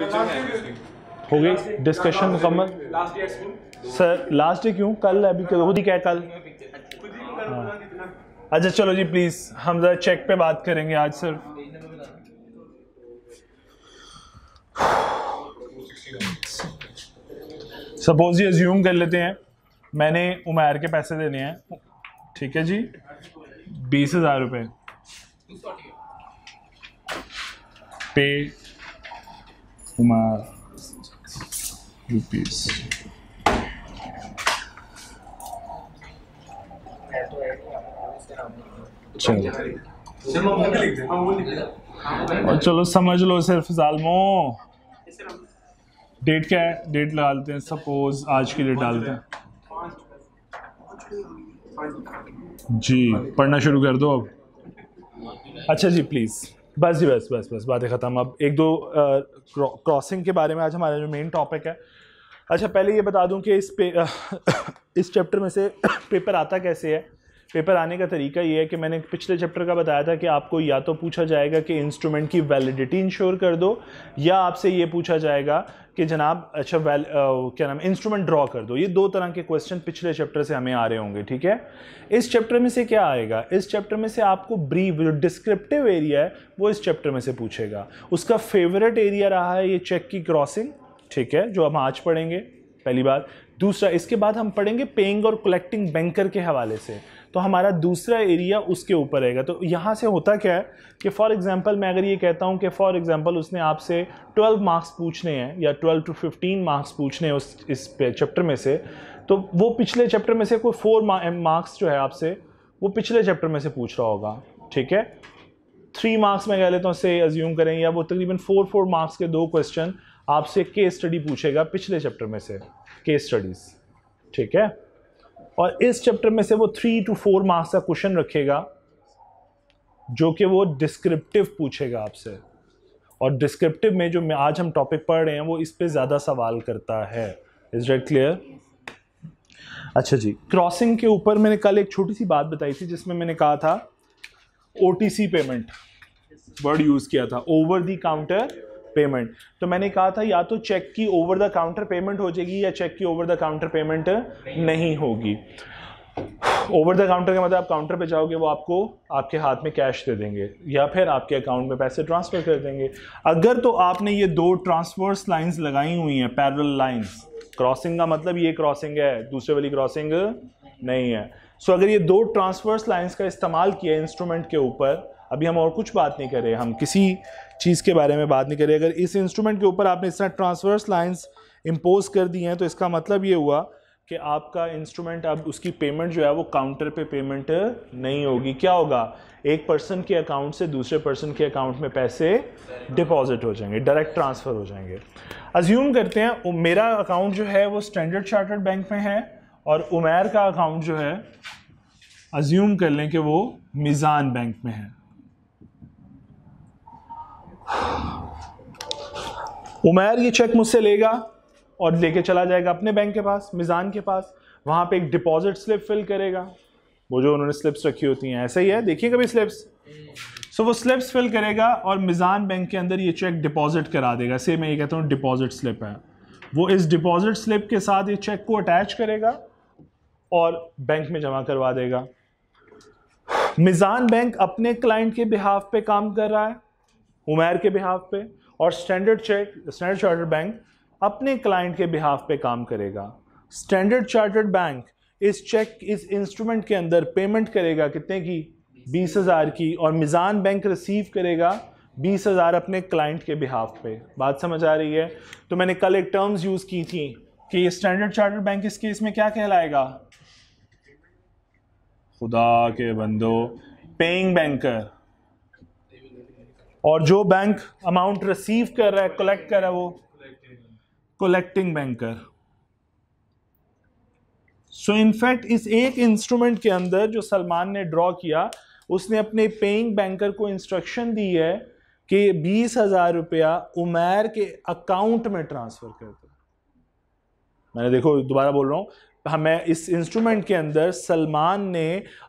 हो गई डिस्कशन मुकम्मल सर लास्ट डे क्यों कल अभी खुद ही क्या कल हाँ। अच्छा चलो जी प्लीज़ हम ज़रा चेक पे बात करेंगे आज सर सपोज ये ज्यूम कर लेते हैं मैंने उमैर के पैसे देने हैं ठीक है जी बीस हज़ार रुपये पे uma rupees. चलो और चलो समझ लो सिर्फ जालमो डेट क्या है डेट लेते हैं सपोज आज की डेट डालते हैं जी पढ़ना शुरू कर दो अब अच्छा जी प्लीज़ बस जी बस बस बस बातें ख़त्म अब एक दो क्रॉसिंग के बारे में आज हमारा जो मेन टॉपिक है अच्छा पहले ये बता दूं कि इस पे इस चैप्टर में से पेपर आता कैसे है पेपर आने का तरीका ये है कि मैंने पिछले चैप्टर का बताया था कि आपको या तो पूछा जाएगा कि इंस्ट्रूमेंट की वैलिडिटी इंश्योर कर दो या आपसे ये पूछा जाएगा कि जनाब अच्छा वैल आ, क्या नाम इंस्ट्रूमेंट ड्रॉ कर दो ये दो तरह के क्वेश्चन पिछले चैप्टर से हमें आ रहे होंगे ठीक है इस चैप्टर में से क्या आएगा इस चैप्टर में से आपको ब्रीफ जो डिस्क्रिप्टिव एरिया है वो इस चैप्टर में से पूछेगा उसका फेवरेट एरिया रहा है ये चेक की क्रॉसिंग ठीक है जो हम आज पढ़ेंगे पहली बार दूसरा इसके बाद हम पढ़ेंगे पेइंग और कलेक्टिंग बैंकर के हवाले से तो हमारा दूसरा एरिया उसके ऊपर रहेगा तो यहाँ से होता क्या है कि फॉर एग्ज़ाम्पल मैं अगर ये कहता हूँ कि फॉर एग्ज़ाम्पल उसने आपसे 12 मार्क्स पूछने हैं या 12 टू 15 मार्क्स पूछने हैं उस इस चैप्टर में से तो वो पिछले चैप्टर में से कोई फोर मार्क्स eh, जो है आपसे वो पिछले चैप्टर में से पूछ रहा होगा ठीक है थ्री मार्क्स में कह लेता हूँ से एज्यूम करें या वो तकरीबन फोर फोर मार्क्स के दो क्वेश्चन आपसे केस स्टडी पूछेगा पिछले चैप्टर में से केस स्टडीज़ ठीक है और इस चैप्टर में से वो थ्री टू फोर मार्क्स का क्वेश्चन रखेगा जो कि वो डिस्क्रिप्टिव पूछेगा आपसे और डिस्क्रिप्टिव में जो आज हम टॉपिक पढ़ रहे हैं वो इस पर ज़्यादा सवाल करता है इज डेट क्लियर अच्छा जी क्रॉसिंग के ऊपर मैंने कल एक छोटी सी बात बताई थी जिसमें मैंने कहा था ओ पेमेंट वर्ड यूज़ किया था ओवर दी काउंटर पेमेंट तो मैंने कहा था या तो चेक की ओवर द काउंटर पेमेंट हो जाएगी या चेक की ओवर द काउंटर पेमेंट नहीं होगी ओवर द काउंटर का मतलब आप काउंटर पे जाओगे वो आपको आपके हाथ में कैश दे देंगे या फिर आपके अकाउंट में पैसे ट्रांसफ़र कर देंगे अगर तो आपने ये दो ट्रांसफर्स लाइंस लगाई हुई हैं पैरल लाइंस क्रॉसिंग का मतलब ये क्रॉसिंग है दूसरे वाली क्रॉसिंग नहीं है सो so, अगर ये दो ट्रांसफर्स लाइंस का इस्तेमाल किया इंस्ट्रूमेंट के ऊपर अभी हम और कुछ बात नहीं करें हम किसी चीज़ के बारे में बात नहीं करें अगर इस इंस्ट्रूमेंट के ऊपर आपने इस तरह ट्रांसवर्स लाइन्स इम्पोज कर दी हैं तो इसका मतलब ये हुआ कि आपका इंस्ट्रूमेंट अब उसकी पेमेंट जो है वो काउंटर पे पेमेंट नहीं होगी क्या होगा एक पर्सन के अकाउंट से दूसरे पर्सन के अकाउंट में पैसे डिपॉजिट हो जाएंगे डायरेक्ट ट्रांसफ़र हो जाएंगे अज्यूम करते हैं मेरा अकाउंट जो है वो स्टैंडर्ड चार्टर्ड बैंक में है और उमैर का अकाउंट जो है अज्यूम कर लें कि वो मिज़ान बैंक में है उमैर ये चेक मुझसे लेगा और लेके चला जाएगा अपने बैंक के पास मिज़ान के पास वहां पे एक डिपॉजिट स्लिप फिल करेगा वो जो उन्होंने स्लिप्स रखी होती हैं ऐसे ही है देखिए कभी स्लिप्स सो so, वो स्लिप्स फिल करेगा और मिज़ान बैंक के अंदर ये चेक डिपॉजिट करा देगा से मैं ये कहता हूँ डिपॉजिट स्लिप है वो इस डिपॉजिट स्लिप के साथ ये चेक को अटैच करेगा और बैंक में जमा करवा देगा मिज़ान बैंक अपने क्लाइंट के बिहाफ पे काम कर रहा है उमैर के बिहाफ पे और standard cheque Standard Chartered Bank अपने क्लाइंट के बिहाफ पे काम करेगा स्टैंडर्ड चार्टर्ड बैंक इस चेक इस इंस्ट्रूमेंट के अंदर पेमेंट करेगा कितने की बीस हज़ार की और मिज़ान बैंक रिसीव करेगा बीस हज़ार अपने क्लाइंट के बिहाफ पे बात समझ आ रही है तो मैंने कल एक टर्म्स यूज़ की थी कि स्टैंडर्ड चार्टर्ड बैंक इस केस में क्या कहलाएगा खुदा के बंदो पेइंग बैंकर और जो बैंक अमाउंट रिसीव कर रहा है कलेक्ट कर रहा है वो कलेक्टिंग बैंकर सो इनफैक्ट इस एक इंस्ट्रूमेंट के अंदर जो सलमान ने ड्रॉ किया उसने अपने पेइंग बैंकर को इंस्ट्रक्शन दी है कि बीस हजार रुपया उमैर के अकाउंट में ट्रांसफर कर दो मैंने देखो दोबारा बोल रहा हूं हमें इस इंस्ट्रूमेंट के अंदर सलमान ने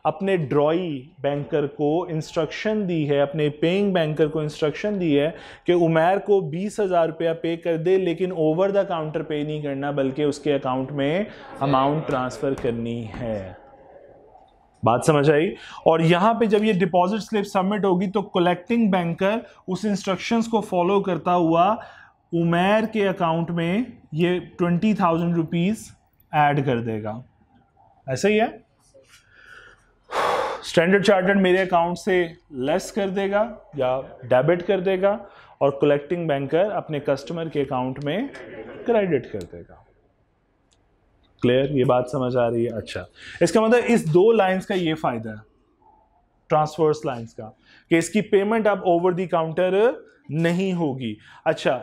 अपने ड्रॉई बैंकर को इंस्ट्रक्शन दी है अपने पेइंग बैंकर को इंस्ट्रक्शन दी है कि उमैर को बीस हज़ार रुपया पे कर दे लेकिन ओवर द काउंटर पे नहीं करना बल्कि उसके अकाउंट में अमाउंट ट्रांसफ़र करनी है बात समझ आई और यहाँ पे जब ये डिपॉजिट स्लिप सबमिट होगी तो कलेक्टिंग बैंकर उस इंस्ट्रक्शंस को फॉलो करता हुआ उमैर के अकाउंट में ये ट्वेंटी थाउजेंड रुपीज़ ऐड कर देगा ऐसा ही है स्टैंडर्ड चार्टर्ड मेरे अकाउंट से लेस कर देगा या डेबिट कर देगा और कलेक्टिंग बैंकर अपने कस्टमर के अकाउंट में क्रेडिट कर देगा क्लियर ये बात समझ आ रही है अच्छा इसका मतलब इस दो लाइंस का ये फायदा है ट्रांसफर्स लाइंस का कि इसकी पेमेंट अब ओवर दी काउंटर नहीं होगी अच्छा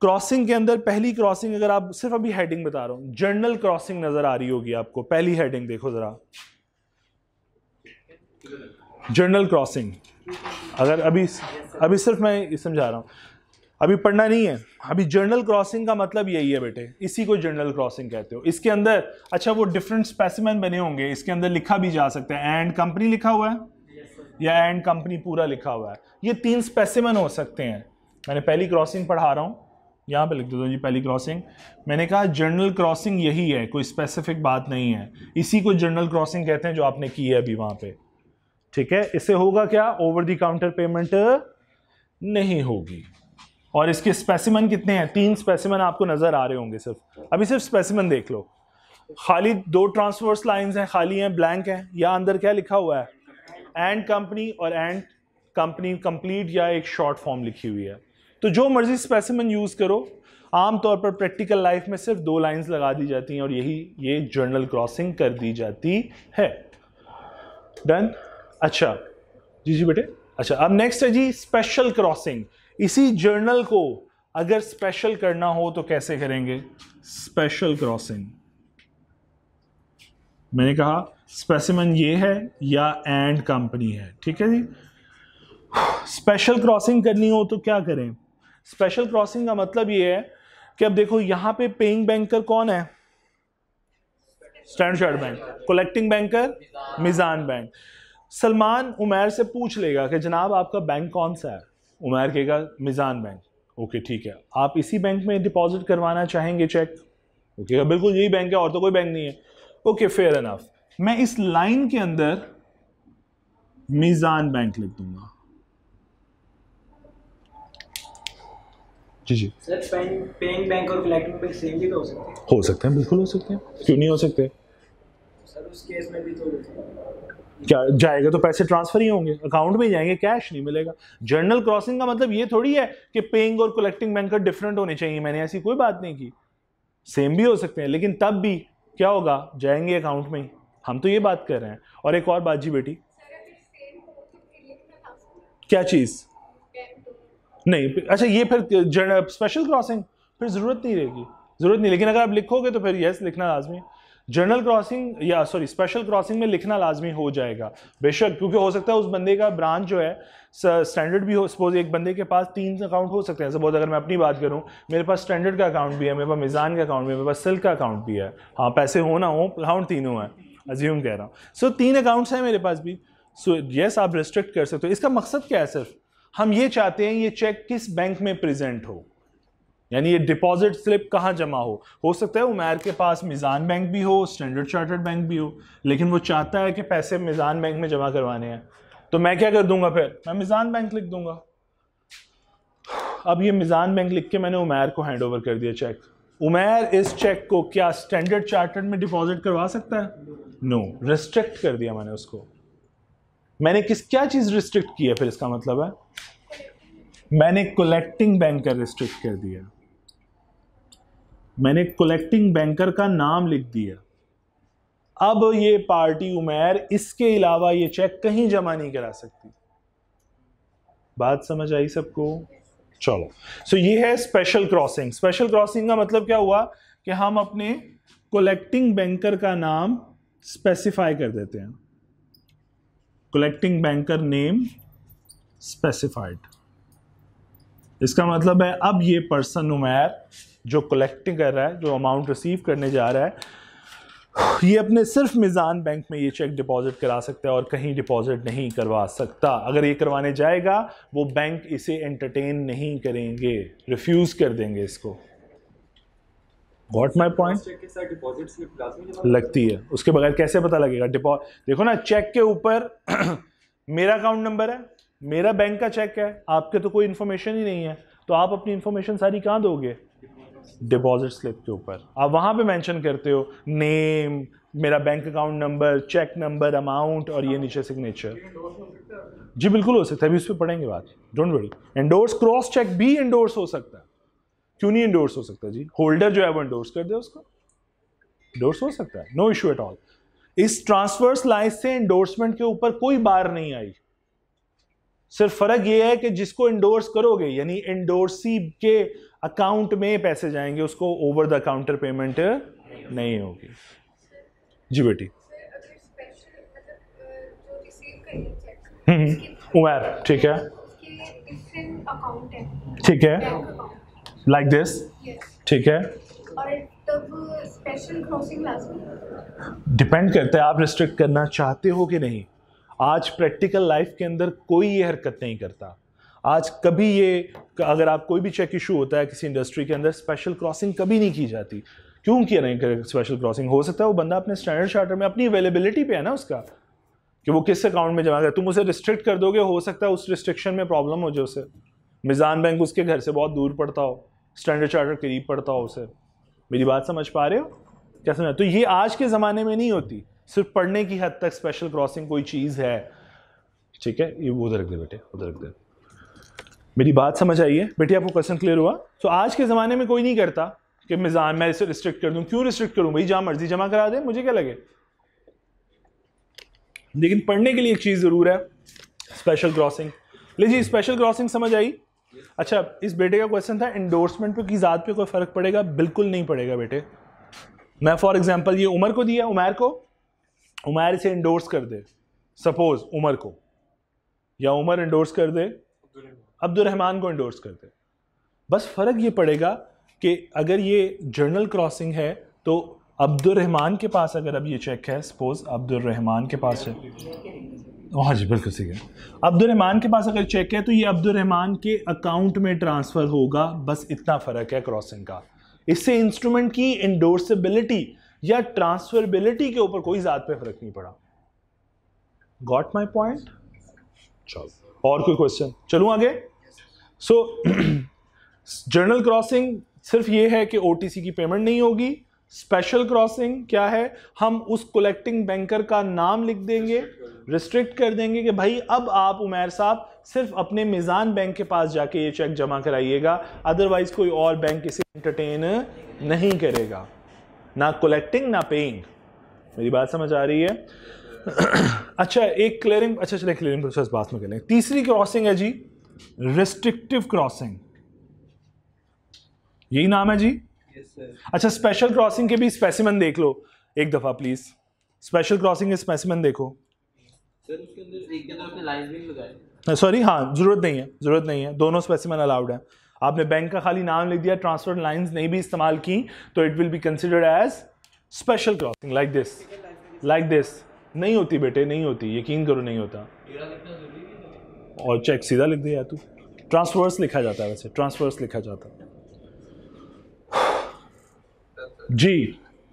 क्रॉसिंग के अंदर पहली क्रॉसिंग अगर आप सिर्फ अभी हेडिंग बता रहा हूं जर्नल क्रॉसिंग नजर आ रही होगी आपको पहली हेडिंग देखो जरा जर्नल क्रॉसिंग अगर अभी अभी सिर्फ मैं समझा रहा हूँ अभी पढ़ना नहीं है अभी जर्नल क्रॉसिंग का मतलब यही है बेटे इसी को जर्नल क्रॉसिंग कहते हो इसके अंदर अच्छा वो डिफरेंट स्पेसिमेंट बने होंगे इसके अंदर लिखा भी जा सकता है एंड कंपनी लिखा हुआ है या एंड कंपनी पूरा लिखा हुआ है ये तीन स्पेसिमेंट हो सकते हैं मैंने पहली क्रॉसिंग पढ़ा रहा हूँ यहाँ पे लिख देता हूँ जी पहली क्रॉसिंग मैंने कहा जर्नल क्रॉसिंग यही है कोई स्पेसिफिक बात नहीं है इसी को जर्नल क्रॉसिंग कहते हैं जो आपने की है अभी वहाँ पे ठीक है इससे होगा क्या ओवर दी काउंटर पेमेंट नहीं होगी और इसके स्पेसिमन कितने हैं तीन स्पेसिमन आपको नज़र आ रहे होंगे सिर्फ अभी सिर्फ स्पेसिमन देख लो खाली दो ट्रांसवर्स लाइन्स हैं खाली हैं ब्लैंक हैं या अंदर क्या लिखा हुआ है एंड कंपनी और एंड कंपनी कंप्लीट या एक शॉर्ट फॉर्म लिखी हुई है तो जो मर्जी स्पेसिमन यूज़ करो आमतौर पर प्रैक्टिकल लाइफ में सिर्फ दो लाइंस लगा दी जाती हैं और यही ये जर्नल क्रॉसिंग कर दी जाती है डन अच्छा जी जी बेटे अच्छा अब नेक्स्ट है जी स्पेशल क्रॉसिंग इसी जर्नल को अगर स्पेशल करना हो तो कैसे करेंगे स्पेशल क्रॉसिंग मैंने कहा स्पेसिमन ये है या एंड कंपनी है ठीक है जी स्पेशल क्रॉसिंग करनी हो तो क्या करें स्पेशल क्रॉसिंग का मतलब ये है कि अब देखो यहां पे पेइंग बैंकर कौन है standard bank collecting banker Mizan bank Salman Umair से पूछ लेगा कि जनाब आपका बैंक कौन सा है उमैर कहेगा मिजान बैंक ओके ठीक है आप इसी बैंक में डिपॉजिट करवाना चाहेंगे चेक ओके बिल्कुल यही बैंक है और तो कोई बैंक नहीं है ओके फेयर एनफ मैं इस लाइन के अंदर मिजान बैंक लिख दूंगा जी जी सर पेइंग बैंक और कलेक्टिंग बैंक सेम भी तो हो सकते हैं हो सकते हैं बिल्कुल हो सकते हैं क्यों नहीं हो सकते सर उस केस में भी तो क्या जाएगा तो पैसे ट्रांसफर ही होंगे अकाउंट में जाएंगे कैश नहीं मिलेगा जर्नल क्रॉसिंग का मतलब ये थोड़ी है कि पेइंग और कलेक्टिंग बैंकर डिफरेंट होने चाहिए मैंने ऐसी कोई बात नहीं की सेम भी हो सकते हैं लेकिन तब भी क्या होगा जाएंगे अकाउंट में हम तो ये बात कर रहे हैं और एक और बात जी बेटी तो क्या चीज़ नहीं अच्छा ये फिर स्पेशल क्रॉसिंग फिर ज़रूरत नहीं रहेगी ज़रूरत नहीं लेकिन अगर आप लिखोगे तो फिर यस लिखना लाजमी जनरल क्रॉसिंग या सॉरी स्पेशल क्रॉसिंग में लिखना लाजमी हो जाएगा बेशक क्योंकि हो सकता है उस बंदे का ब्रांच जो है स्टैंडर्ड भी हो सपोज एक बंदे के पास तीन अकाउंट हो सकते हैं सपोज अगर मैं अपनी बात करूं मेरे पास स्टैंडर्ड का अकाउंट भी है मेरे पास मिज़ान का अकाउंट भी है मेरे पास सिल्क का अकाउंट भी है हाँ पैसे हो ना हो अकाउंट तीनों हैं अज्यूम कह रहा हूँ सो so, तीन अकाउंट्स हैं मेरे पास भी सो so, येस yes, आप रिस्ट्रिक्ट कर सकते हो इसका मकसद क्या है सिर्फ हम ये चाहते हैं ये चेक किस बैंक में प्रेजेंट हो यानी ये डिपॉजिट स्लिप कहाँ जमा हो हो सकता है उमैर के पास मिज़ान बैंक भी हो स्टैंडर्ड चार्टर्ड बैंक भी हो लेकिन वो चाहता है कि पैसे मिज़ान बैंक में जमा करवाने हैं तो मैं क्या कर दूंगा फिर मैं मिज़ान बैंक लिख दूंगा अब ये मिज़ान बैंक लिख के मैंने उमैर को हैंड ओवर कर दिया चेक उमैर इस चेक को क्या स्टैंडर्ड चार्टर्ड में डिपॉजिट करवा सकता है नो no. रिस्ट्रिक्ट कर दिया मैंने उसको मैंने किस क्या चीज़ रिस्ट्रिक्ट की है फिर इसका मतलब है मैंने कलेक्टिंग बैंकर रिस्ट्रिक्ट कर दिया मैंने कलेक्टिंग बैंकर का नाम लिख दिया अब ये पार्टी उमेर इसके अलावा ये चेक कहीं जमा नहीं करा सकती बात समझ आई सबको चलो सो ये है स्पेशल क्रॉसिंग स्पेशल क्रॉसिंग का मतलब क्या हुआ कि हम अपने कलेक्टिंग बैंकर का नाम स्पेसिफाई कर देते हैं कलेक्टिंग बैंकर नेम स्पेसिफाइड इसका मतलब है अब ये पर्सन उमैर जो कलेक्टिंग कर रहा है जो अमाउंट रिसीव करने जा रहा है ये अपने सिर्फ मिज़ान बैंक में ये चेक डिपॉजिट करा सकता है और कहीं डिपॉजिट नहीं करवा सकता अगर ये करवाने जाएगा वो बैंक इसे एंटरटेन नहीं करेंगे रिफ्यूज़ कर देंगे इसको वॉट माई पॉइंट लगती है उसके बगैर कैसे पता लगेगा डिपॉ देखो ना चेक के ऊपर मेरा अकाउंट नंबर है मेरा बैंक का चेक है आपके तो कोई इन्फॉर्मेशन ही नहीं है तो आप अपनी इन्फॉर्मेशन सारी कहाँ दोगे डिपॉजिट स्लिप के ऊपर आप वहाँ पे मेंशन करते हो नेम मेरा bank account number cheque number amount और ये नीचे सिग्नेचर जी बिल्कुल हो सकता है अभी उस पर पढ़ेंगे बात don't worry endorse cross cheque भी एंडोर्स हो सकता है क्यों नहीं इंडोर्स हो सकता जी होल्डर जो है वो इंडोर्स कर दे उसको इंडोर्स हो सकता है नो इशू एट ऑल इस ट्रांसफर्स लाइस से इंडोर्समेंट के ऊपर कोई बार नहीं आई सिर्फ फर्क यह है कि जिसको इंडोर्स करोगे यानी इंडोर्सी के अकाउंट में पैसे जाएंगे उसको ओवर द काउंटर पेमेंट नहीं होगी जी बेटी हम्म, हम्म। ठीक है ठीक है लाइक दिस ठीक है डिपेंड करता है आप रिस्ट्रिक्ट करना चाहते हो कि नहीं आज प्रैक्टिकल लाइफ के अंदर कोई ये हरकत नहीं करता आज कभी ये अगर आप कोई भी चेक इशू होता है किसी इंडस्ट्री के अंदर स्पेशल क्रॉसिंग कभी नहीं की जाती क्यों किया नहीं स्पेशल क्रॉसिंग हो सकता है वो बंदा अपने स्टैंडर्ड चार्टर में अपनी अवेलेबिलिटी पे है ना उसका कि वो किस अकाउंट में जमा कर तुम उसे रिस्ट्रिक्ट कर दोगे हो सकता है उस रिस्ट्रिक्शन में प्रॉब्लम हो जाए उसे मिज़ान बैंक उसके घर से बहुत दूर पड़ता हो स्टैंडर्ड चार्टर करीब पड़ता हो उसे मेरी बात समझ पा रहे हो क्या समझा तो ये आज के ज़माने में नहीं होती सिर्फ पढ़ने की हद तक स्पेशल क्रॉसिंग कोई चीज़ है ठीक है ये उधर रख दे बेटे उधर रख दे मेरी बात समझ आई है बेटे आपको क्वेश्चन क्लियर हुआ तो आज के ज़माने में कोई नहीं करता कि मैं मैं इसे रिस्ट्रिक्ट कर दूँ क्यों रिस्ट्रिक्ट करूँ भाई जहाँ मर्जी जमा करा दे मुझे क्या लगे लेकिन पढ़ने के लिए एक चीज़ ज़रूर है स्पेशल क्रॉसिंग जी स्पेशल क्रॉसिंग समझ आई अच्छा इस बेटे का क्वेश्चन था इंडोर्समेंट पे की ज़ात पे कोई फ़र्क पड़ेगा बिल्कुल नहीं पड़ेगा बेटे मैं फॉर एग्जांपल ये उमर को दिया उमर को उमर इसे इंडोर्स कर दे सपोज उमर को या उमर इंडोर्स कर दे अब्दुलरहमान को इंडोर्स कर दे बस फ़र्क ये पड़ेगा कि अगर ये जर्नल क्रॉसिंग है तो अब्दुलरहमान के पास अगर अब ये चेक है सपोज अब्दुलरहमान के पास है हाँ जी बिल्कुल सही है अब्दुलरहमान के पास अगर चेक है तो ये अब्दुलरहमान के अकाउंट में ट्रांसफ़र होगा बस इतना फ़र्क है क्रॉसिंग का इससे इंस्ट्रूमेंट की इंडोर्सेबिलिटी या ट्रांसफरबिलिटी के ऊपर कोई ज़्यादा पे फ़र्क नहीं पड़ा गॉट माई पॉइंट चलो और कोई क्वेश्चन चलूँ आगे सो जर्नल क्रॉसिंग सिर्फ ये है कि ओ की पेमेंट नहीं होगी स्पेशल क्रॉसिंग क्या है हम उस कलेक्टिंग बैंकर का नाम लिख देंगे रिस्ट्रिक्ट कर देंगे कि भाई अब आप उमेर साहब सिर्फ अपने मिज़ान बैंक के पास जाके ये चेक जमा कराइएगा अदरवाइज कोई और बैंक इसे एंटरटेन नहीं करेगा ना कलेक्टिंग ना पेइंग मेरी बात समझ आ रही है अच्छा एक क्लियरिंग अच्छा चले क्लियरिंग प्रोसेस बात में करें तीसरी क्रॉसिंग है जी रिस्ट्रिक्टिव क्रॉसिंग यही नाम है जी अच्छा स्पेशल क्रॉसिंग के भी स्पेसिमन देख लो एक दफ़ा प्लीज़ स्पेशल क्रॉसिंग के स्पेसिमन देखो सॉरी हाँ ज़रूरत नहीं है ज़रूरत नहीं है दोनों स्पेसिमन अलाउड है आपने बैंक का खाली नाम लिख दिया ट्रांसफर लाइंस नहीं भी इस्तेमाल की तो it will be considered as special crossing like this like this नहीं होती बेटे नहीं होती यकीन करो नहीं होता और चेक सीधा लिख दिया तू ट्रांसफर्स लिखा जाता है वैसे ट्रांसफर्स लिखा जाता है जी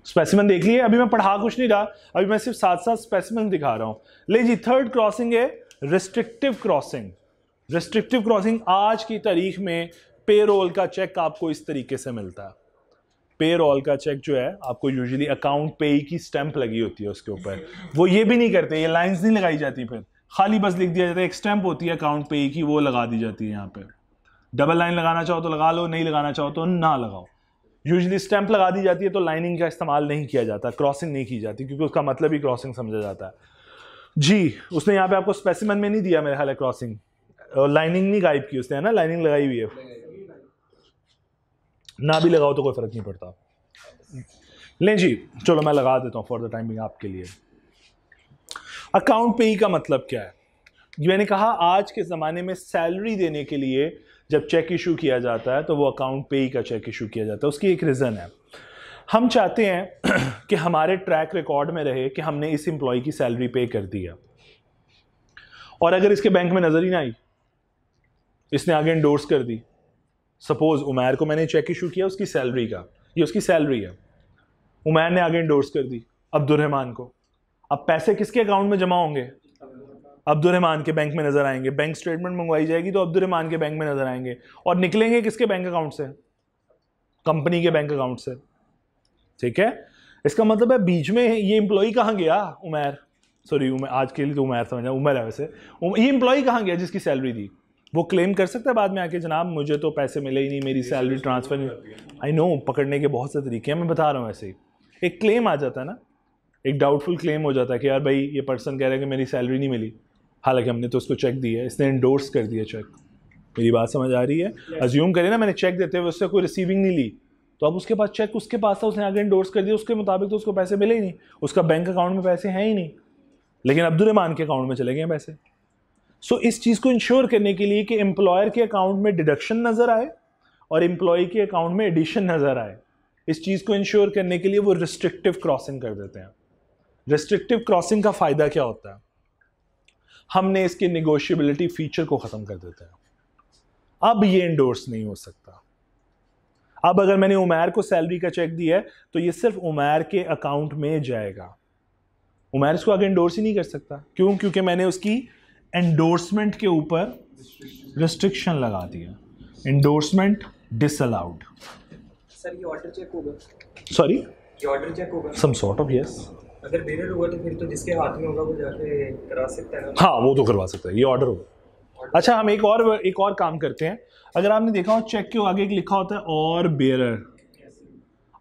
स्पेसिमन देख लिए अभी मैं पढ़ा कुछ नहीं रहा अभी मैं सिर्फ साथ साथ स्पेसिमन दिखा रहा हूं ले जी थर्ड क्रॉसिंग है रिस्ट्रिक्टिव क्रॉसिंग रिस्ट्रिक्टिव क्रॉसिंग आज की तारीख में पेरोल का चेक आपको इस तरीके से मिलता है पेरोल का चेक जो है आपको यूजुअली अकाउंट पे की स्टैंप लगी होती है उसके ऊपर वो ये भी नहीं करते ये लाइंस नहीं लगाई जाती फिर खाली बस लिख दिया जाता है एक स्टैंप होती है अकाउंट पे की वो लगा दी जाती है यहाँ पर डबल लाइन लगाना चाहो तो लगा लो नहीं लगाना चाहो तो ना लगाओ यूजली स्टैंप लगा दी जाती है तो लाइनिंग का इस्तेमाल नहीं किया जाता क्रॉसिंग नहीं की जाती क्योंकि उसका मतलब ही क्रॉसिंग समझा जाता है जी उसने यहाँ पे आपको स्पेसिमन में नहीं दिया मेरे ख्याल है क्रॉसिंग लाइनिंग नहीं गायब की उसने है ना लाइनिंग लगाई हुई है ना भी लगाओ तो कोई फ़र्क नहीं पड़ता नहीं जी चलो मैं लगा देता हूँ फॉर द टाइमिंग आपके लिए अकाउंट पे ही का मतलब क्या है मैंने कहा आज के ज़माने में सैलरी देने के लिए जब चेक इशू किया जाता है तो वो अकाउंट पे ही का चेक इशू किया जाता है उसकी एक रीज़न है हम चाहते हैं कि हमारे ट्रैक रिकॉर्ड में रहे कि हमने इस एम्प्लॉय की सैलरी पे कर दी और अगर इसके बैंक में नज़र ही ना आई इसने आगे इंडोर्स कर दी सपोज़ उमैर को मैंने चेक इशू किया उसकी सैलरी का ये उसकी सैलरी है उमैर ने आगे इंडोर्स कर दी अब्दुलरहमान को अब पैसे किसके अकाउंट में जमा होंगे अब्दुलरहमान के बैंक में नजर आएंगे बैंक स्टेटमेंट मंगवाई जाएगी तो अब्दुलरहमान के बैंक में नजर आएंगे और निकलेंगे किसके बैंक अकाउंट से कंपनी के बैंक अकाउंट से ठीक है इसका मतलब है बीच में ये इम्प्लॉई कहाँ गया उमैर सॉरी उमेर आज के लिए तो उमैर समझा उमेर है वैसे ये इम्प्लॉई कहाँ गया जिसकी सैलरी दी वो क्लेम कर सकता है बाद में आके जनाब मुझे तो पैसे मिले ही नहीं मेरी सैलरी ट्रांसफर नहीं आई नो पकड़ने के बहुत से तरीके हैं मैं बता रहा हूँ ऐसे ही एक क्लेम आ जाता है ना एक डाउटफुल क्लेम हो जाता है कि यार भाई ये पर्सन कह रहे हैं कि मेरी सैलरी नहीं मिली हालांकि हमने तो उसको चेक दिया है इसने इंडोर्स कर दिया चेक मेरी बात समझ आ रही है अज्यूम yes. करें ना मैंने चेक देते हुए उससे कोई रिसीविंग नहीं ली तो अब उसके पास चेक उसके पास था तो उसने आगे इंडोर्स कर दिया उसके मुताबिक तो उसको पैसे मिले ही नहीं उसका बैंक अकाउंट में पैसे हैं ही नहीं लेकिन अब्दुलरहमान के अकाउंट में चले गए पैसे सो इस चीज़ को इंश्योर करने के लिए कि एम्प्लॉयर के अकाउंट में डिडक्शन नज़र आए और एम्प्लॉय के अकाउंट में एडिशन नज़र आए इस चीज़ को इंश्योर करने के लिए वो रिस्ट्रिक्टिव क्रॉसिंग कर देते हैं रिस्ट्रिक्टिव क्रॉसिंग का फ़ायदा क्या होता है हमने इसके निगोशियबिलिटी फीचर को ख़त्म कर देते हैं अब ये इंडोर्स नहीं हो सकता अब अगर मैंने उमैर को सैलरी का चेक दिया है तो ये सिर्फ उमैर के अकाउंट में जाएगा उमैर इसको आगे इंडोर्स ही नहीं कर सकता क्यों क्योंकि मैंने उसकी एंडोर्समेंट के ऊपर रिस्ट्रिक्शन लगा दिया एंडोर्समेंट डिसअलाउड सर ये ऑर्डर चेक होगा सॉरी ऑर्डर चेक होगा सम सॉर्ट ऑफ यस अगर हुआ तो फिर तो जिसके हाथ में होगा वो जाके करा सकता है हाँ वो तो करवा सकता है ये ऑर्डर होगा अच्छा हम एक और एक और काम करते हैं अगर आपने देखा हो चेक के आगे एक लिखा होता है और बेरर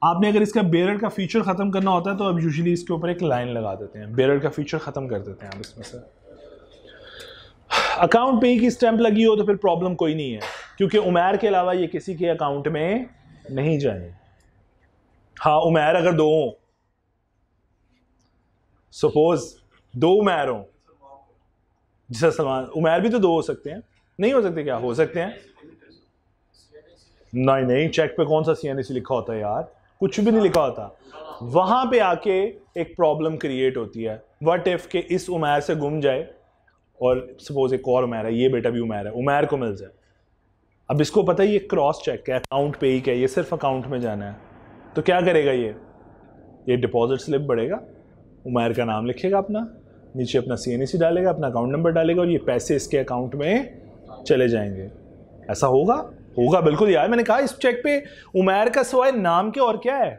आपने अगर इसका बेरर का फीचर ख़त्म करना होता है तो अब यूजुअली इसके ऊपर एक लाइन लगा देते हैं बेरर का फीचर ख़त्म कर देते हैं आप इसमें से अकाउंट पे ही की स्टैंप लगी हो तो फिर प्रॉब्लम कोई नहीं है क्योंकि उमैर के अलावा ये किसी के अकाउंट में नहीं जाए हाँ उमैर अगर दो हों सपोज दो उमैर हो जैसे सलमान उमैर भी तो दो हो सकते हैं नहीं हो सकते क्या हो सकते हैं नहीं नहीं चेक पे कौन सा सी एन लिखा होता है यार कुछ भी नहीं लिखा होता वहां पे आके एक प्रॉब्लम क्रिएट होती है वट इफ के इस उमैर से गुम जाए और सपोज एक और उमैर है ये बेटा भी उमैर है उमैर को मिल जाए अब इसको पता है ये क्रॉस चेक है अकाउंट पे ही क्या ये सिर्फ अकाउंट में जाना है तो क्या करेगा ये ये डिपॉजिट स्लिप बढ़ेगा उमैर का नाम लिखेगा अपना नीचे अपना सी डालेगा अपना अकाउंट नंबर डालेगा और ये पैसे इसके अकाउंट में चले जाएंगे ऐसा होगा होगा बिल्कुल यार मैंने कहा इस चेक पे उमैर का सवाए नाम के और क्या है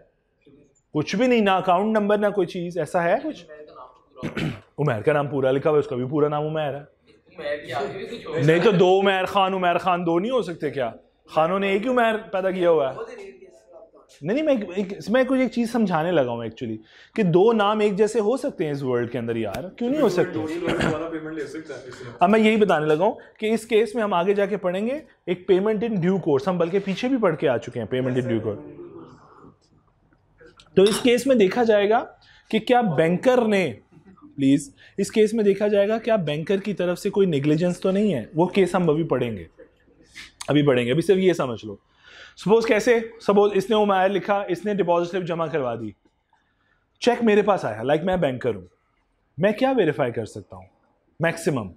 कुछ भी नहीं ना अकाउंट नंबर ना कोई चीज़ ऐसा है कुछ उमैर का नाम पूरा लिखा हुआ उसका भी पूरा नाम उमैर है नहीं तो दो उमैर खान उमैर खान दो नहीं हो सकते क्या खानों ने एक ही उमैर पैदा किया हुआ है नहीं नहीं मैं एक, मैं कुछ एक चीज़ समझाने लगा हूँ एक्चुअली कि दो नाम एक जैसे हो सकते हैं इस वर्ल्ड के अंदर यार क्यों नहीं हो सकते अब हाँ, मैं यही बताने लगा हूँ कि इस केस में हम आगे जाके पढ़ेंगे एक पेमेंट इन ड्यू कोर्स हम बल्कि पीछे भी पढ़ के आ चुके हैं पेमेंट इन ड्यू कोर्स तो इस केस में देखा जाएगा कि क्या बैंकर ने प्लीज़ इस केस में देखा जाएगा क्या बैंकर की तरफ से कोई निग्लिजेंस तो नहीं है वो केस हम अभी पढ़ेंगे अभी पढ़ेंगे अभी सिर्फ ये समझ लो सपोज कैसे सपोज इसने वो मैं लिखा इसने डिपॉजिट स्लिप जमा करवा दी चेक मेरे पास आया लाइक like मैं बैंकर हूँ मैं क्या वेरीफाई कर सकता हूँ मैक्सिमम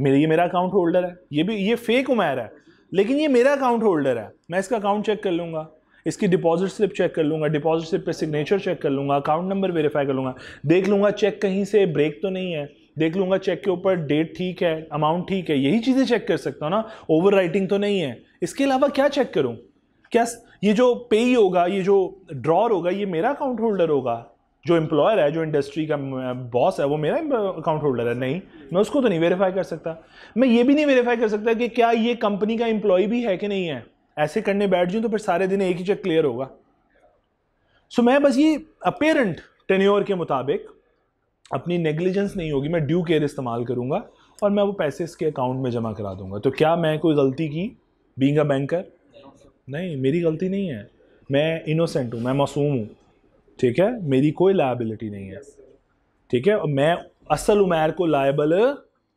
मेरे ये मेरा अकाउंट होल्डर है ये भी ये फेक उमैर है लेकिन ये मेरा अकाउंट होल्डर है मैं इसका अकाउंट चेक कर लूँगा इसकी डिपॉजिट स्लिप चेक कर लूँगा डिपॉजिट स्लिप पे सिग्नेचर चेक कर लूँगा अकाउंट नंबर वेरीफाई कर लूँगा देख लूँगा चेक कहीं से ब्रेक तो नहीं है देख लूँगा चेक के ऊपर डेट ठीक है अमाउंट ठीक है यही चीज़ें चेक कर सकता हूँ ना ओवर तो नहीं है इसके अलावा क्या चेक करूँ क्या ये जो पे होगा ये जो ड्रॉर होगा ये मेरा अकाउंट होल्डर होगा जो एम्प्लॉयर है जो इंडस्ट्री का बॉस है वो मेरा अकाउंट होल्डर है नहीं मैं उसको तो नहीं वेरीफाई कर सकता मैं ये भी नहीं वेरीफाई कर सकता कि क्या ये कंपनी का एम्प्लॉय भी है कि नहीं है ऐसे करने बैठ जाऊँ तो फिर सारे दिन एक ही चेक क्लियर होगा सो so, मैं बस ये अपेरेंट टेन्योर के मुताबिक अपनी नेग्लिजेंस नहीं होगी मैं ड्यू केयर इस्तेमाल करूँगा और मैं वो पैसे इसके अकाउंट में जमा करा दूंगा तो क्या मैं कोई गलती की बींग अ बैंकर नहीं मेरी गलती नहीं है मैं इनोसेंट हूँ मैं मासूम हूँ ठीक है मेरी कोई लाइबिलिटी नहीं है ठीक है और मैं असल उमैर को लाइबल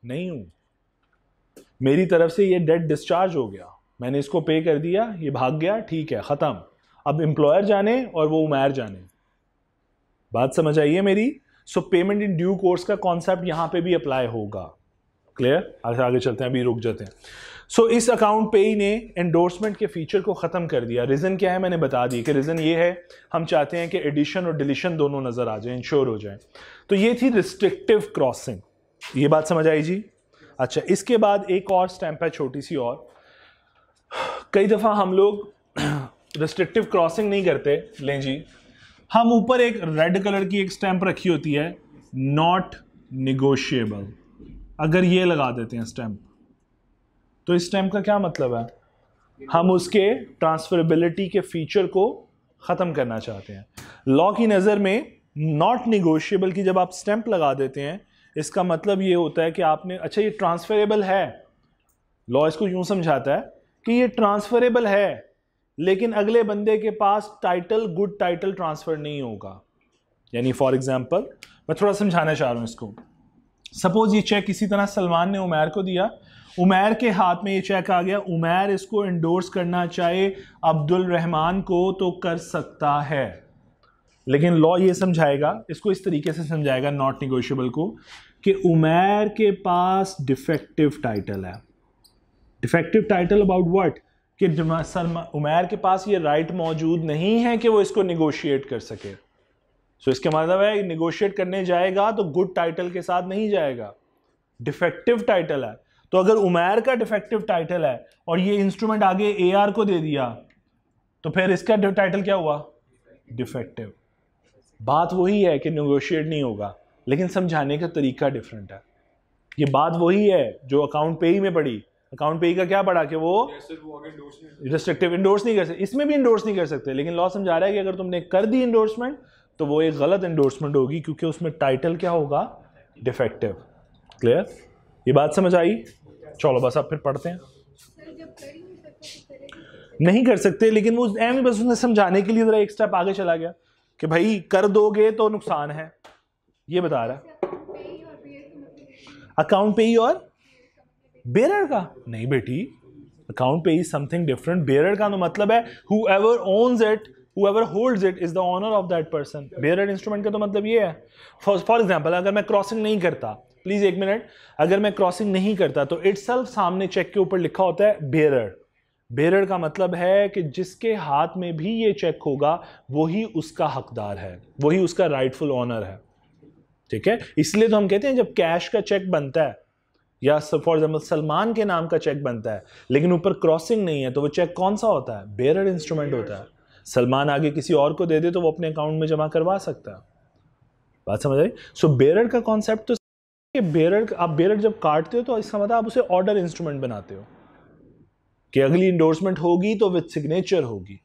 नहीं हूँ मेरी तरफ से ये डेट डिस्चार्ज हो गया मैंने इसको पे कर दिया ये भाग गया ठीक है ख़त्म अब एम्प्लॉयर जाने और वो उमैर जाने बात समझ आई है मेरी so payment in due course का कॉन्सेप्ट यहाँ पे भी अप्लाई होगा क्लियर आगे चलते हैं अभी रुक जाते हैं सो so, इस अकाउंट पे ही ने एंडोर्समेंट के फीचर को ख़त्म कर दिया रीज़न क्या है मैंने बता दी कि रीज़न ये है हम चाहते हैं कि एडिशन और डिलीशन दोनों नज़र आ जाए इंश्योर हो जाए तो ये थी रिस्ट्रिक्टिव क्रॉसिंग ये बात समझ आई जी अच्छा इसके बाद एक और स्टैंप है छोटी सी और कई दफ़ा हम लोग रिस्ट्रिक्टिव क्रॉसिंग नहीं करते लें जी हम ऊपर एक रेड कलर की एक स्टैंप रखी होती है नॉट निगोशिएबल अगर ये लगा देते हैं स्टैंप तो इस टाइम का क्या मतलब है हम उसके ट्रांसफरेबिलिटी के फीचर को ख़त्म करना चाहते हैं लॉ की नज़र में नॉट निगोशियबल की जब आप स्टैंप लगा देते हैं इसका मतलब ये होता है कि आपने अच्छा ये ट्रांसफरेबल है लॉ इसको यूँ समझाता है कि ये ट्रांसफरेबल है लेकिन अगले बंदे के पास टाइटल गुड टाइटल ट्रांसफ़र नहीं होगा यानी फॉर एग्ज़ाम्पल मैं थोड़ा समझाना चाह रहा हूँ इसको सपोज़ ये चेक इसी तरह सलमान ने उमैर को दिया उमैर के हाथ में ये चेक आ गया उमैर इसको इंडोर्स करना चाहे अब्दुल रहमान को तो कर सकता है लेकिन लॉ ये समझाएगा इसको इस तरीके से समझाएगा नॉट निगोशियबल को कि उमैर के पास डिफेक्टिव टाइटल है डिफेक्टिव टाइटल अबाउट वट कि उमैर के पास ये राइट मौजूद नहीं है कि वो इसको निगोशिएट कर सके सो so, इसका मतलब है निगोशिएट करने जाएगा तो गुड टाइटल के साथ नहीं जाएगा डिफेक्टिव टाइटल है तो अगर उमैर का डिफेक्टिव टाइटल है और ये इंस्ट्रूमेंट आगे ए आर को दे दिया तो फिर इसका टाइटल क्या हुआ डिफेक्टिव बात वही है कि नगोशिएट नहीं होगा लेकिन समझाने का तरीका डिफरेंट है ये बात वही है जो अकाउंट पे ही में पड़ी अकाउंट पे ही का क्या पड़ा कि वो रिस्ट्रिक्टिव इंडोर्स नहीं कर सकते इसमें भी इंडोर्स नहीं कर सकते लेकिन लॉ समझा रहा है कि अगर तुमने कर दी इंडोर्समेंट तो वो एक गलत इंडोर्समेंट होगी क्योंकि उसमें टाइटल क्या होगा डिफेक्टिव क्लियर ये बात समझ आई चलो बस आप फिर पढ़ते हैं नहीं कर सकते लेकिन वो एम बस उसने समझाने के लिए ज़रा एक स्टेप आगे चला गया कि भाई कर दोगे तो नुकसान है ये बता रहा है अकाउंट पे ही और बेरर का नहीं बेटी अकाउंट पे ही समथिंग डिफरेंट बेरर का तो मतलब है whoever owns it ever hold it is the owner of that person bearer instrument का तो मतलब ये है फॉर एग्जाम्पल अगर मैं क्रॉसिंग नहीं करता प्लीज एक मिनट अगर मैं क्रॉसिंग नहीं करता तो इट सामने चेक के ऊपर लिखा होता है बेरर बेरर का मतलब है कि जिसके हाथ में भी ये चेक होगा वही उसका हकदार है वही उसका राइटफुल ऑनर है ठीक है इसलिए तो हम कहते हैं जब कैश का चेक बनता है या फॉर एग्जाम्पल सलमान के नाम का चेक बनता है लेकिन ऊपर क्रॉसिंग नहीं है तो वो चेक कौन सा होता है बेरर इंस्ट्रूमेंट होता है सलमान आगे किसी और को दे दे तो वो अपने अकाउंट में जमा करवा सकता है बात समझ आई सो बेरर का कॉन्सेप्ट तो कि बेरड आप बेरड जब काटते हो तो इसका मतलब आप उसे ऑर्डर इंस्ट्रूमेंट बनाते हो कि अगली इंडोर्समेंट होगी तो विथ सिग्नेचर होगी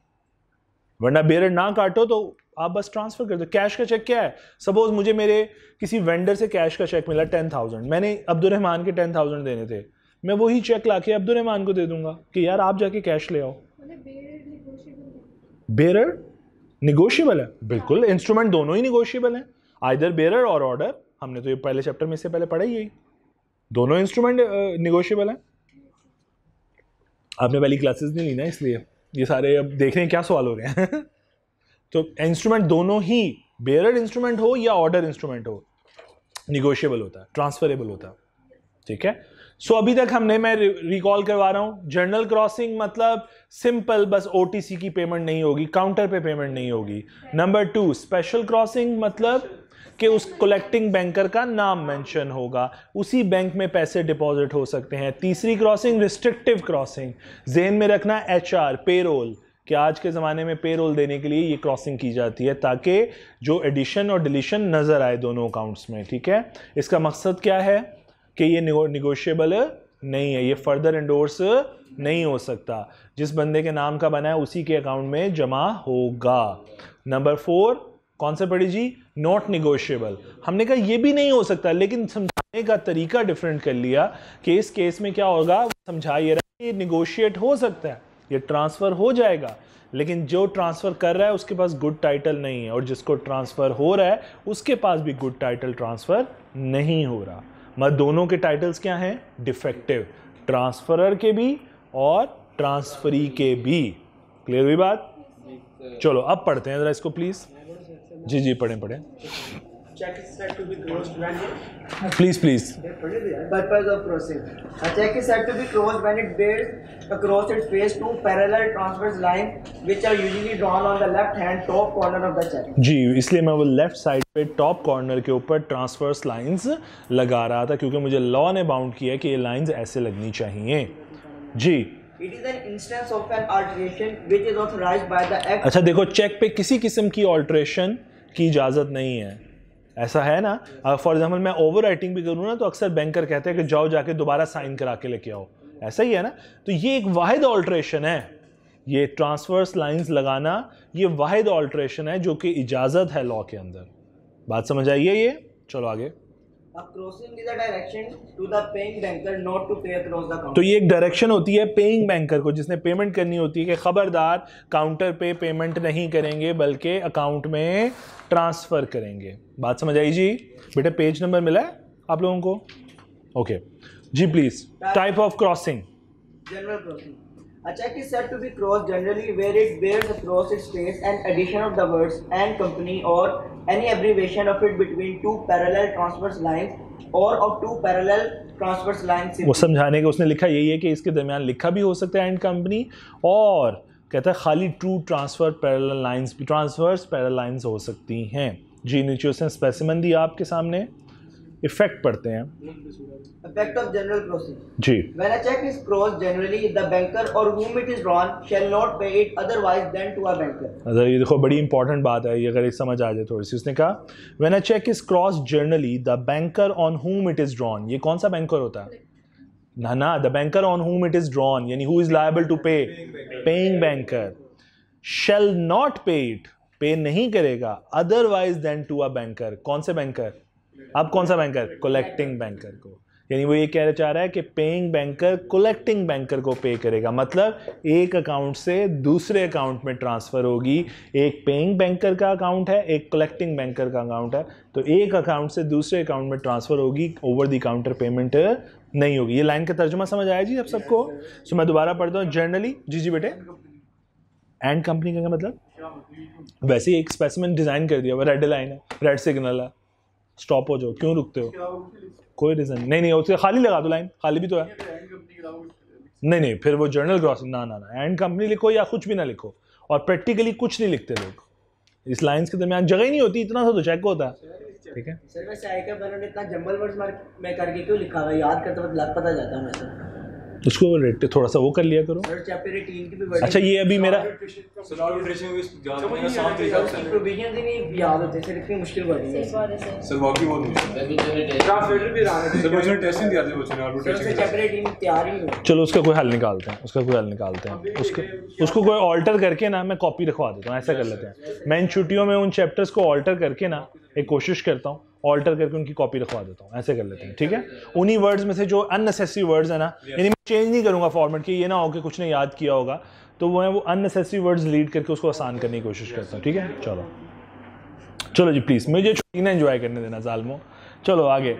वरना बेरड ना काटो तो आप बस ट्रांसफ़र कर दो कैश का चेक क्या है सपोज़ मुझे मेरे किसी वेंडर से कैश का चेक मिला टेन थाउजेंड मैंने अब्दुलरहमान के टेन थाउजेंड देने थे मैं वही चेक ला के अब्दुलरहमान को दे दूंगा कि यार आप जाके कैश ले आओ बेरर मतलब निगोशियबल है बिल्कुल इंस्ट्रूमेंट दोनों ही निगोशियबल हैं आइदर बेरर और ऑर्डर हमने तो ये पहले चैप्टर में इससे पहले पढ़ा ही है दोनों इंस्ट्रूमेंट निगोशियबल हैं आपने पहली क्लासेस नहीं ली ना इसलिए ये सारे अब देख रहे हैं क्या सवाल हो रहे हैं तो इंस्ट्रूमेंट दोनों ही बेरर इंस्ट्रूमेंट हो या ऑर्डर इंस्ट्रूमेंट हो निगोशियबल होता है ट्रांसफरेबल होता है ठीक है सो so, अभी तक हमने मैं रिकॉल करवा रहा हूँ जर्नल क्रॉसिंग मतलब सिंपल बस ओ की पेमेंट नहीं होगी काउंटर पे पेमेंट नहीं होगी नंबर टू स्पेशल क्रॉसिंग मतलब कि उस कलेक्टिंग बैंकर का नाम मेंशन होगा उसी बैंक में पैसे डिपॉजिट हो सकते हैं तीसरी क्रॉसिंग रिस्ट्रिक्टिव क्रॉसिंग जेन में रखना एच आर पेरोल कि आज के ज़माने में पेरोल देने के लिए ये क्रॉसिंग की जाती है ताकि जो एडिशन और डिलीशन नज़र आए दोनों अकाउंट्स में ठीक है इसका मकसद क्या है कि ये निगोशियबल नहीं है ये फर्दर इंडोर्स नहीं हो सकता जिस बंदे के नाम का बना है उसी के अकाउंट में जमा होगा नंबर फोर कौन सा पढ़ी जी नॉट निगोशियबल हमने कहा ये भी नहीं हो सकता लेकिन समझाने का तरीका डिफरेंट कर लिया कि इस केस में क्या होगा समझा ये रहा ये निगोशिएट हो सकता है ये ट्रांसफ़र हो जाएगा लेकिन जो ट्रांसफ़र कर रहा है उसके पास गुड टाइटल नहीं है और जिसको ट्रांसफ़र हो रहा है उसके पास भी गुड टाइटल ट्रांसफ़र नहीं हो रहा मतलब दोनों के टाइटल्स क्या हैं डिफेक्टिव ट्रांसफरर के भी और ट्रांसफरी के भी क्लियर हुई बात चलो अब पढ़ते हैं ज़रा इसको प्लीज़ जी जी पढ़ें पढ़ें check is said to be gross value please please purpose of process a check is said to be gross when it bears across its face two parallel transverse lines which are usually drawn on the left hand top corner of the check जी इसलिए मैं वो left side पे top corner के ऊपर transverse lines लगा रहा था क्योंकि मुझे लॉ ने बाउंड किया कि ये लाइंस ऐसे लगनी चाहिए जी It is an instance of an alteration which is authorized by the act. अच्छा देखो चेक पे किसी किस्म की ऑल्ट्रेशन की इजाज़त नहीं है ऐसा है ना फॉर एग्जाम्पल मैं ओवर राइटिंग भी करूँ ना तो अक्सर बैंकर कहते हैं कि जाओ जाके दोबारा साइन करा के लेके आओ ऐसा ही है ना तो ये एक वाहिद ऑल्ट्रेशन है ये ट्रांसफर्स लाइंस लगाना ये वाहिद ऑल्ट्रेशन है जो कि इजाज़त है लॉ के अंदर बात समझ आइए ये चलो आगे तो ये एक डायरेक्शन होती है पेइंग बैंकर को जिसने पेमेंट करनी होती है कि खबरदार काउंटर पे पेमेंट नहीं करेंगे बल्कि अकाउंट में ट्रांसफ़र करेंगे बात समझ आई जी बेटा पेज नंबर मिला है आप लोगों को ओके okay. जी please type of crossing general crossing A check is said to be crossed generally where it bears across its face an addition of the words and company or any abbreviation of it between two parallel transverse lines or of two parallel transverse lines. वो समझाने के उसने लिखा यही है कि इसके दरमियान लिखा भी हो सकता है एंड कंपनी और कहता है खाली टू ट्रांसफर पैरल लाइन्स भी ट्रांसवर्स पैरल लाइन्स हो सकती हैं जी नीचे उसने स्पेसिमन दिया आपके सामने इफेक्ट पड़ते हैं banker on whom it is drawn ये कौन सा बैंकर होता है ना the banker on whom it is drawn यानी who is liable to pay paying banker shall not pay it pay नहीं करेगा otherwise then to a banker कौन से बैंकर अब कौन सा बैंकर कलेक्टिंग बैंकर को यानी वो ये कहना चाह रहा है कि पेइंग बैंकर कलेक्टिंग बैंकर को पे करेगा मतलब एक अकाउंट से दूसरे अकाउंट में ट्रांसफ़र होगी एक पेइंग बैंकर का अकाउंट है एक कलेक्टिंग बैंकर का अकाउंट है तो एक अकाउंट से दूसरे अकाउंट में ट्रांसफ़र होगी ओवर दी काउंटर पेमेंट नहीं होगी ये लाइन का तर्जुमा समझ आया जी आप सबको सो मैं दोबारा पढ़ता हूँ जनरली जी जी बेटे एंड कंपनी का मतलब वैसे ही एक स्पेसिमेंट डिज़ाइन कर दिया रेड लाइन है रेड सिग्नल है स्टॉप हो जाओ क्यों रुकते हो कोई रीज़न नहीं नहीं उसके खाली लगा दो लाइन खाली भी तो है नहीं नहीं फिर वो जर्नल ग्रॉस ना ना ना एंड कंपनी लिखो या कुछ भी ना लिखो और प्रैक्टिकली कुछ नहीं लिखते लोग इस लाइंस के दरमियान जगह ही नहीं होती इतना सा तो चेक होता है ठीक है सर मैं चाय का बनाने इतना जंबल वर्ड्स मार मैं करके क्यों लिखा हुआ याद करते वक्त लग पता जाता है मैं सर तो। उसको रेट थोड़ा सा वो कर लिया करो सर, अच्छा ये अभी मेरा चलो उसका कोई हल निकालते हैं उसका कोई हल निकालते हैं उसका उसको कोई ऑल्टर करके ना मैं कॉपी रखवा देता हूँ ऐसा कर लेते हैं मैं इन छुट्टियों में उन चैप्टर्स को ऑल्टर करके ना एक कोशिश करता हूँ ऑल्टर करके उनकी कॉपी रखवा देता हूँ ऐसे कर लेते हैं ठीक है उन्हीं वर्ड्स में से जो अननेसेसरी वर्ड्स है ना यानी मैं चेंज नहीं करूँगा फॉर्मेट कि ये ना हो कि कुछ ने याद किया होगा तो मैं वो अननेसेसरी वर्ड्स लीड करके उसको आसान करने की कोशिश करता हूँ ठीक है चलो चलो जी प्लीज़ मुझे छुट्टी ना इन्जॉय करने देना जालमो चलो आगे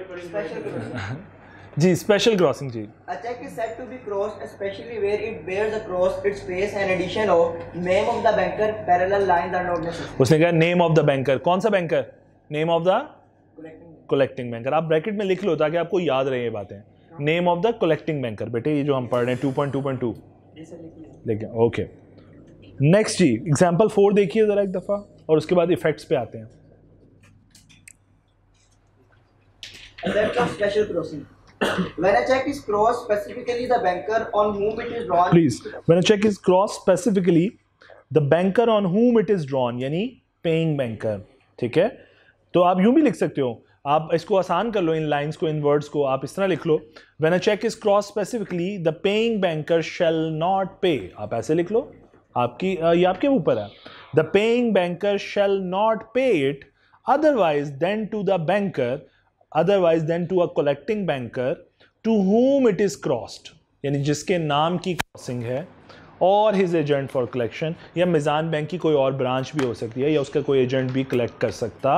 जी स्पेशल क्रॉसिंग जी अच्छा check is said to be crossed especially where it bears across its face an addition of name of the banker parallel lines are not उसने कहा नेम ऑफ द बैंकर कौन सा banker name of the collecting banker आप bracket में लिख लो ताकि आपको याद रहे बातें name of the collecting banker बेटे ये जो हम पढ़ रहे हैं two point two point two okay next जी एग्जाम्पल फोर देखिए ज़रा एक दफ़ा और उसके बाद इफेक्ट्स पे आते हैं banker on whom it is drawn यानी पेइंग बैंकर ठीक है तो आप यूं भी लिख सकते हो आप इसको आसान कर लो इन लाइन्स को इन वर्ड्स को आप इस तरह लिख लो when a cheque is cross specifically the paying banker shall not pay आप ऐसे लिख लो आपकी ये आपके ऊपर है the paying banker shall not pay it otherwise then to the banker otherwise then to a collecting banker to whom it is crossed यानी जिसके नाम की क्रॉसिंग है और हिज एजेंट फॉर कलेक्शन या मिज़ान बैंक की कोई और ब्रांच भी हो सकती है या उसका कोई एजेंट भी कलेक्ट कर सकता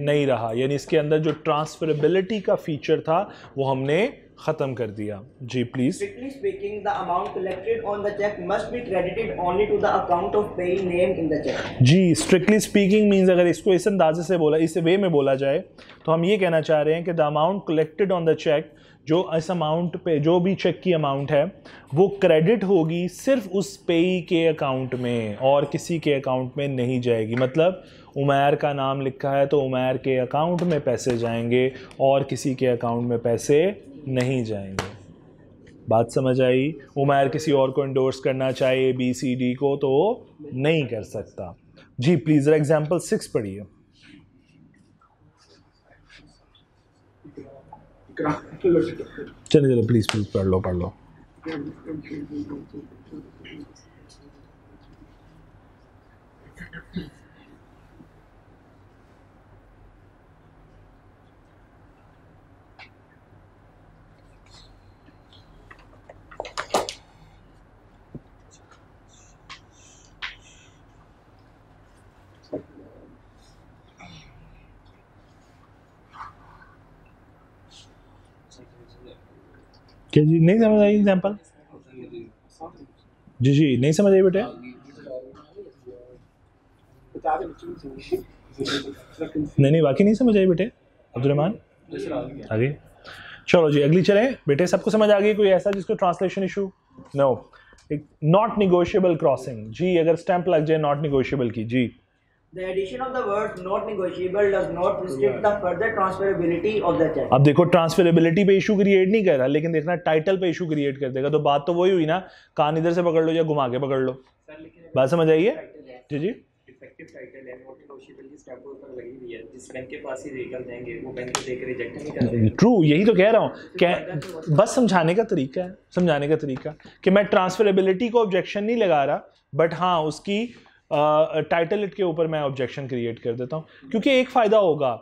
नहीं रहा यानी इसके अंदर जो ट्रांसफरेबिलिटी का फीचर था वो हमने खत्म कर दिया जी please speaking the amount collected on the cheque must be credited only to the account of name in the cheque जी स्ट्रिक्टली स्पीकिंग मींस अगर इसको इस अंदाजे से बोला इस वे में बोला जाए तो हम ये कहना चाह रहे हैं कि the amount collected on the cheque जो इस अमाउंट पे जो भी चेक की अमाउंट है वो क्रेडिट होगी सिर्फ उस पेई के अकाउंट में और किसी के अकाउंट में नहीं जाएगी मतलब उमैर का नाम लिखा है तो उमैर के अकाउंट में पैसे जाएंगे और किसी के अकाउंट में पैसे नहीं जाएंगे बात समझ आई उमैर किसी और को इंडोर्स करना चाहिए बी सी डी को तो नहीं कर सकता जी प्लीज़ एग्जाम्पल सिक्स पढ़िए चलिए चलो प्लीज़ प्लीज़ पढ़ लो पढ़ लो क्या जी नहीं समझ आई एग्जाम्पल जी जी नहीं समझ आई बेटे नहीं नहीं बाकी नहीं समझ आई बेटे अब्दुलरहमान आगे चलो जी अगली चले बेटे सबको समझ आ गई कोई ऐसा जिसको ट्रांसलेशन इशू नो एक नॉट निगोशियबल क्रॉसिंग जी अगर स्टैंप लग जाए नॉट निगोशियबल की जी अब देखो ट्रांसफरेबिलिटी पे इशू क्रिएट नहीं कर रहा लेकिन देखना टाइटल पे इशू क्रिएट कर देगा तो बात तो वही हुई ना कान इधर से पकड़ लो या घुमा के पकड़ लो बात समझ आइए जी जी ट्रू यही तो कह रहा हूँ तो क्या बस समझाने का तरीका है समझाने का तरीका कि मैं ट्रांसफरेबिलिटी को ऑब्जेक्शन नहीं लगा रहा बट हाँ उसकी टाइटल इट के ऊपर मैं ऑब्जेक्शन क्रिएट कर देता हूँ क्योंकि एक फ़ायदा होगा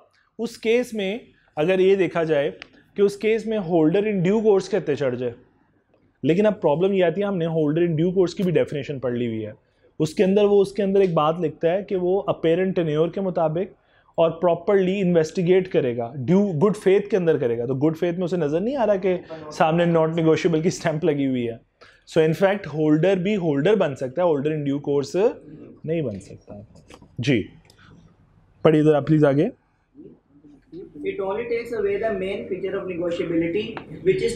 उस केस में अगर ये देखा जाए कि उस केस में होल्डर इन ड्यू कोर्स कहते चढ़ जाए लेकिन अब प्रॉब्लम ये आती है हमने होल्डर इन ड्यू कोर्स की भी डेफिनेशन पढ़ ली हुई है उसके अंदर वो उसके अंदर एक बात लिखता है कि वो अपेरेंट टेन्योर के मुताबिक और प्रॉपरली इन्वेस्टिगेट करेगा ड्यू गुड फेथ के अंदर करेगा तो गुड फेथ में उसे नज़र नहीं आ रहा कि सामने नॉट निगोशियबल की स्टैंप लगी हुई है सो इनफैक्ट होल्डर भी होल्डर बन सकता है होल्डर इन ड्यू कोर्स नहीं बन सकता जी पढ़िए इधर आप प्लीज आगे It only takes away the main feature of negotiability, which is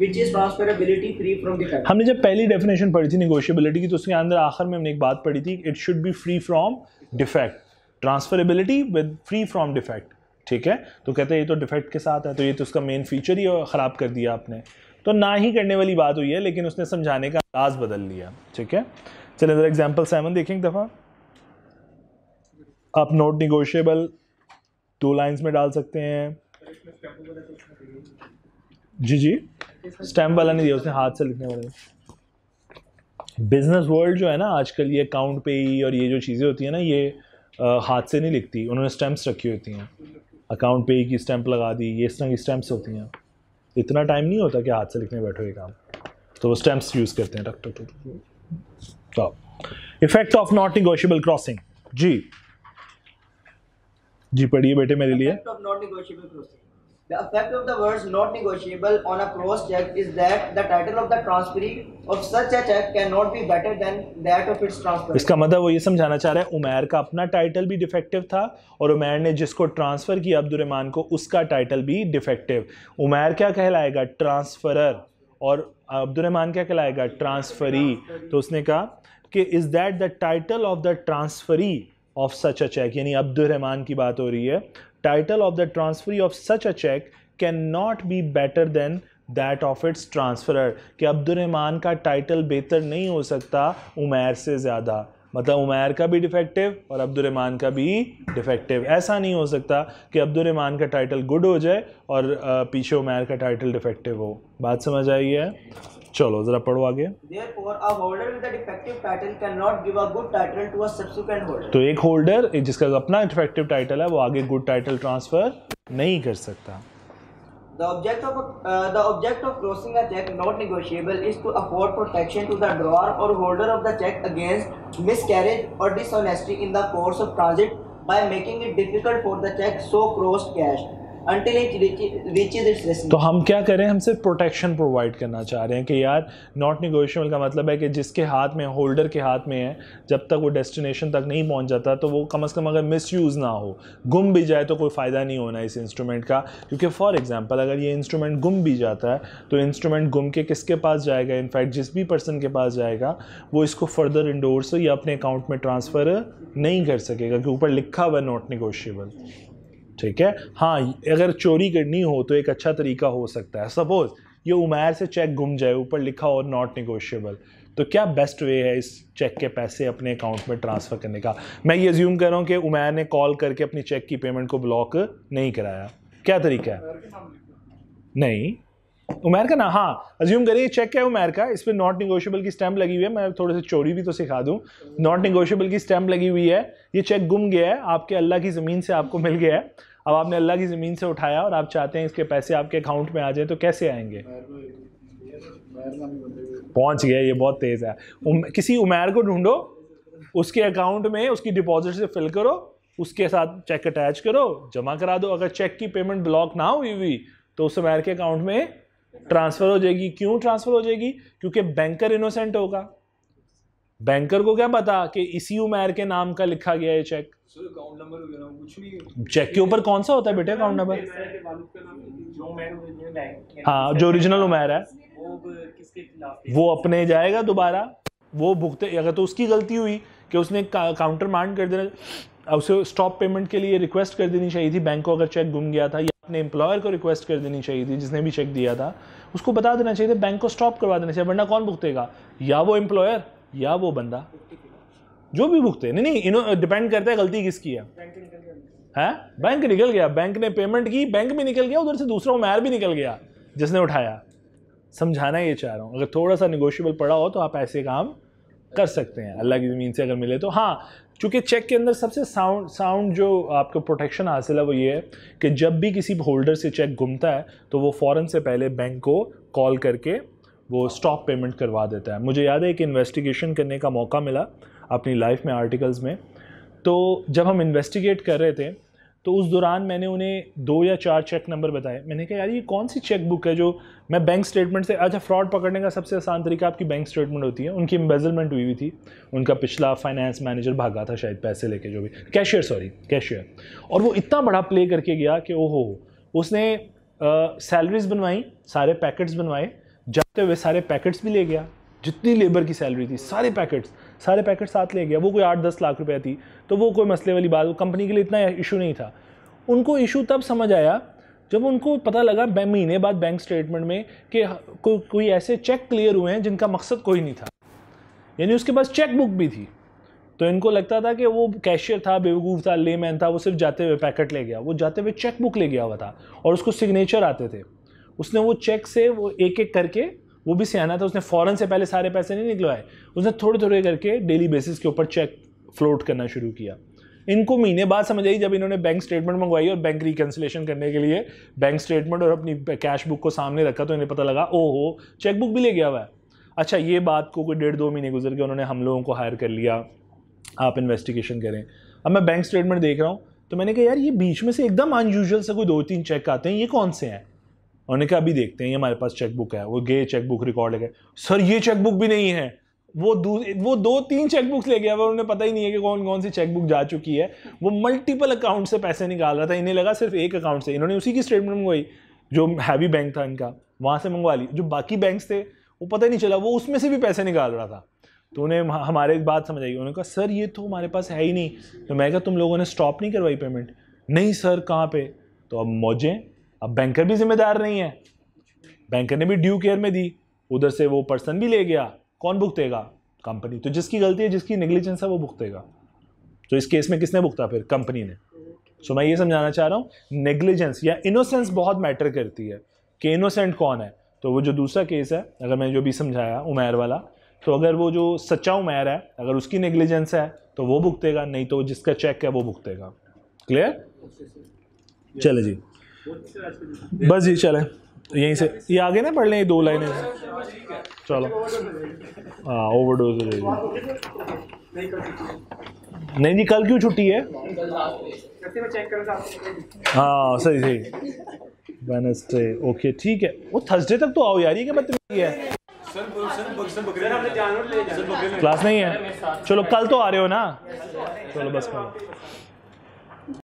which is transferability free from the fact. हमने जब पहली डेफिनेशन पढ़ी थी negotiability की तो उसके अंदर आखिर में हमने एक बात पढ़ी थी it should be free from defect transferability with free from defect ठीक है तो कहते हैं ये तो डिफेक्ट के साथ है तो ये तो उसका मेन फीचर ही ख़राब कर दिया आपने तो ना ही करने वाली बात हुई है लेकिन उसने समझाने का अंदाज बदल लिया ठीक है चलिए ज़रा एग्जाम्पल सेवन देखें एक दफ़ा आप नोट निगोशियबल दो लाइंस में डाल सकते हैं जी जी स्टैम्प वाला नहीं दिया उसने हाथ से लिखने वाले बिजनेस वर्ल्ड जो है ना आजकल ये अकाउंट पे ही और ये जो चीज़ें होती हैं ना ये आ, हाथ से नहीं लिखती उन्होंने स्टैंप्स रखी होती हैं अकाउंट पे ही की स्टैंप लगा दी ये इस तरह की स्टैंप्स होती हैं इतना टाइम नहीं होता कि हाथ से लिखने बैठो ये काम तो वो स्टैम्प्स यूज़ करते हैं डॉक्टर तो effect of not negotiable crossing जी जी पढ़िए बेटे मेरे लिए The effect of the words not negotiable on a cross check is that the title of the transferee of such a check cannot be better than that of its transfer. इसका मतलब वो ये समझाना चाह रहा है उमर का अपना टाइटल भी डिफेक्टिव था और उमर ने जिसको ट्रांसफ़र किया अब्दुल रहमान को उसका टाइटल भी डिफेक्टिव उमर क्या कहलाएगा ट्रांसफरर और अब्दुल रहमान क्या कहलाएगा ट्रांसफरी तो उसने कहा कि is that the title of the transferee of such a cheque यानी अब्दुलरहमान की बात हो रही है title of the transferee of such a cheque can not be better than that of its transferor कि अब्दुलरहमान का टाइटल बेहतर नहीं हो सकता उमैर से ज़्यादा मतलब उमैर का भी डिफेक्टिव और अब्दुलरहमान का भी डिफेक्टिव ऐसा नहीं हो सकता कि अब्दुलरहमान का टाइटल गुड हो जाए और पीछे उमैर का टाइटल डिफेक्टिव हो बात समझ आई है चलो जरा पढ़ो आगे तो एक होल्डर जिसका अपना इफेक्टिव टाइटल है वो आगे गुड टाइटल ट्रांसफर नहीं कर सकता The object of uh, the object of crossing a check not negotiable is to afford protection to the drawer or holder of the check against miscarriage or dishonesty in the course of transit by making it difficult for the check so crossed cash until it reaches its destination. तो हम क्या करें हम सिर्फ protection provide करना चाह रहे हैं कि यार नॉट निगोशियबल का मतलब है कि जिसके हाथ में होल्डर के हाथ में है जब तक वो डेस्टिनेशन तक नहीं पहुंच जाता तो वो कम अज़ कम अगर मिस यूज़ ना हो गुम भी जाए तो कोई फ़ायदा नहीं होना इस इंस्ट्रूमेंट का क्योंकि फॉर एग्जाम्पल अगर ये इंस्ट्रूमेंट गुम भी जाता है तो इंस्ट्रूमेंट गुम के किसके पास जाएगा इनफैक्ट जिस भी पर्सन के पास जाएगा वो इसको फर्दर इंडोर्स या अपने अकाउंट में ट्रांसफ़र नहीं कर सकेगा कि ऊपर लिखा हुआ नॉट निगोशियबल ठीक है हाँ अगर चोरी करनी हो तो एक अच्छा तरीका हो सकता है सपोज़ ये उमैर से चेक गुम जाए ऊपर लिखा हो नॉट निगोशियबल तो क्या बेस्ट वे है इस चेक के पैसे अपने अकाउंट में ट्रांसफ़र करने का मैं ये ज्यूम कर रहा हूँ कि उमैर ने कॉल करके अपनी चेक की पेमेंट को ब्लॉक नहीं कराया क्या तरीका है नहीं उमैर का ना हाँ अज्यूम करिए चेक है उमैर का इस पर नॉट निगोशियबल की स्टैंप लगी हुई है मैं थोड़े से चोरी भी तो सिखा दूँ नॉट निगोशियबल की स्टैंप लगी हुई है ये चेक गुम गया है आपके अल्लाह की ज़मीन से आपको मिल गया है अब आपने अल्लाह की ज़मीन से उठाया और आप चाहते हैं इसके पैसे आपके अकाउंट में आ जाए तो कैसे आएंगे पहुंच गया ये बहुत तेज़ है उम, किसी उमैर को ढूंढो उसके अकाउंट में उसकी डिपॉजिट से फिल करो उसके साथ चेक अटैच करो जमा करा दो अगर चेक की पेमेंट ब्लॉक ना हुई हुई तो उस उमैर के अकाउंट में ट्रांसफ़र हो जाएगी क्यों ट्रांसफ़र हो जाएगी क्योंकि बैंकर इनोसेंट होगा बैंकर को क्या पता कि इसी उमेर के नाम का लिखा गया है चेक चेक के ऊपर कौन सा होता है बेटे अकाउंट नंबर हाँ जो ओरिजिनल उमेर है वो अपने जाएगा दोबारा वो भुगते अगर तो उसकी गलती हुई कि उसने काउंटर मांड कर देना उसे स्टॉप पेमेंट के लिए रिक्वेस्ट कर देनी चाहिए थी बैंक को अगर चेक गुम गया था या अपने एम्प्लॉयर को रिक्वेस्ट कर देनी चाहिए थी जिसने भी चेक दिया था उसको बता देना चाहिए था बैंक को स्टॉप करवा देना चाहिए वरना कौन भुगतेगा या वो एम्प्लॉयर या वो बंदा जो भी भुगते नहीं नहीं इन्हों डिपेंड करता है गलती किसकी है हैं बैंक निकल गया बैंक ने पेमेंट की बैंक भी निकल गया उधर से दूसरा उमैर भी निकल गया जिसने उठाया समझाना ये चाह रहा हूँ अगर थोड़ा सा निगोशियबल पड़ा हो तो आप ऐसे काम कर सकते हैं अल्लाह की ज़मीन से अगर मिले तो हाँ चूँकि चेक के अंदर सबसे साउंड साउंड जो आपको प्रोटेक्शन हासिल है वो ये है कि जब भी किसी होल्डर से चेक घूमता है तो वो फ़ौरन से पहले बैंक को कॉल करके वो स्टॉप पेमेंट करवा देता है मुझे याद है एक इन्वेस्टिगेशन करने का मौका मिला अपनी लाइफ में आर्टिकल्स में तो जब हम इन्वेस्टिगेट कर रहे थे तो उस दौरान मैंने उन्हें दो या चार चेक नंबर बताए मैंने कहा यार ये कौन सी चेक बुक है जो मैं बैंक स्टेटमेंट से अच्छा फ्रॉड पकड़ने का सबसे आसान तरीका आपकी बैंक स्टेटमेंट होती है उनकी एम्बेजलमेंट हुई हुई थी उनका पिछला फाइनेंस मैनेजर भागा था शायद पैसे लेके जो भी कैशियर सॉरी कैशियर और वो इतना बड़ा प्ले करके गया कि ओहो उसने सैलरीज बनवाई सारे पैकेट्स बनवाए जाते हुए सारे पैकेट्स भी ले गया जितनी लेबर की सैलरी थी सारे पैकेट्स सारे पैकेट साथ ले गया वो कोई आठ दस लाख रुपया थी तो वो कोई मसले वाली बात वो कंपनी के लिए इतना इशू नहीं था उनको इशू तब समझ आया जब उनको पता लगा महीने बाद बैंक स्टेटमेंट में कि को, कोई ऐसे चेक क्लियर हुए हैं जिनका मकसद कोई नहीं था यानी उसके पास चेक बुक भी थी तो इनको लगता था कि वो कैशियर था बेवकूफ़ था लेमैन था वो सिर्फ जाते हुए पैकेट ले गया वो जाते हुए चेक बुक ले गया हुआ था और उसको सिग्नेचर आते थे उसने वो चेक से वो एक एक करके वो भी सियाना था उसने फ़ौरन से पहले सारे पैसे नहीं निकलवाए उसने थोड़े थोड़े करके डेली बेसिस के ऊपर चेक फ्लोट करना शुरू किया इनको महीने बाद समझ आई जब इन्होंने बैंक स्टेटमेंट मंगवाई और बैंक रिकन्सलेशन करने के लिए बैंक स्टेटमेंट और अपनी कैश बुक को सामने रखा तो इन्हें पता लगा ओहो चेकबुक भी ले गया हुआ है अच्छा ये बात को कोई डेढ़ दो महीने गुजर के उन्होंने हम लोगों को हायर कर लिया आप इन्वेस्टिगेशन करें अब मैं बैंक स्टेटमेंट देख रहा हूँ तो मैंने कहा यार ये बीच में से एकदम अनयूजल से कोई दो तीन चेक आते हैं ये कौन से हैं उन्होंने कहा अभी देखते हैं ये हमारे पास चेकबुक है वो गए चेक बुक रिकॉर्ड लेके सर ये चेक बुक भी नहीं है वो वो दो तीन चेकबुक्स ले गया उन्हें पता ही नहीं है कि कौन कौन सी चेकबुक जा चुकी है वो मल्टीपल अकाउंट से पैसे निकाल रहा था इन्हें लगा सिर्फ एक अकाउंट से इन्होंने उसी की स्टेटमेंट मंगवाई जो हैवी बैंक था इनका वहाँ से मंगवा ली जो बाकी बैंक थे वो पता ही नहीं चला वो उसमें से भी पैसे निकाल रहा था तो उन्हें हमारे एक बात समझ आई उन्होंने कहा सर ये तो हमारे पास है ही नहीं तो मैं कहा तुम लोगों ने स्टॉप नहीं करवाई पेमेंट नहीं सर कहाँ पे तो अब मौजें अब बैंकर भी जिम्मेदार नहीं है बैंकर ने भी ड्यू केयर में दी उधर से वो पर्सन भी ले गया कौन भुगतेगा कंपनी तो जिसकी गलती है जिसकी निगलिजेंस है वो भुगतेगा तो इस केस में किसने भुगता फिर कंपनी ने सो so, मैं ये समझाना चाह रहा हूँ नेग्लिजेंस या इनोसेंस बहुत मैटर करती है कि इनोसेंट कौन है तो वो जो दूसरा केस है अगर मैंने जो भी समझाया उमैर वाला तो अगर वो जो सच्चा उमैर है अगर उसकी नेग्लिजेंस है तो वो भुगतेगा नहीं तो जिसका चेक है वो भुगतेगा क्लियर चले जी बस जी चले यहीं से ये यह आगे ना पढ़ लें ये दो लाइनें चलो हाँ ओवर डोज नहीं जी कल क्यों छुट्टी है हाँ सही सही वेनसडे ओके ठीक है वो थर्सडे तक तो आओ यार ये क्या मतलब है क्लास नहीं है चलो कल तो आ रहे हो ना चलो बस करो